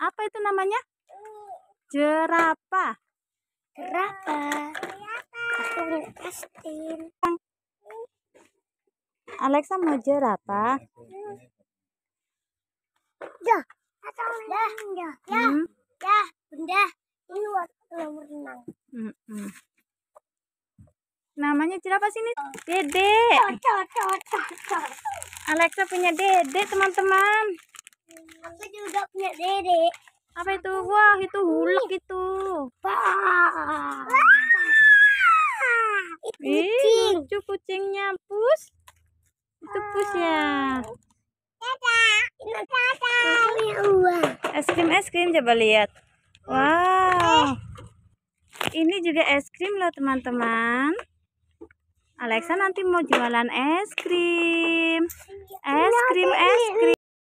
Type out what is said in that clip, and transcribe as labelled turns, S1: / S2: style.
S1: Apa itu namanya? Jerapah. Jerapah. Aku punya kastin.
S2: Alexa mau jerapah?
S3: Ya. Ya. Ya. Ya.
S2: Ya.
S3: Bunda. Ini waktu renang.
S4: Namanya jerapah sini? Oh. Dede. Alexa punya dede, teman-teman nggak punya dedek apa itu wah itu hulek itu wah. itu
S5: kucing
S4: lucu kucingnya pus itu pus ya es krim es krim coba lihat wow ini juga es krim loh teman-teman Alexa
S6: nanti mau jualan es krim es krim es krim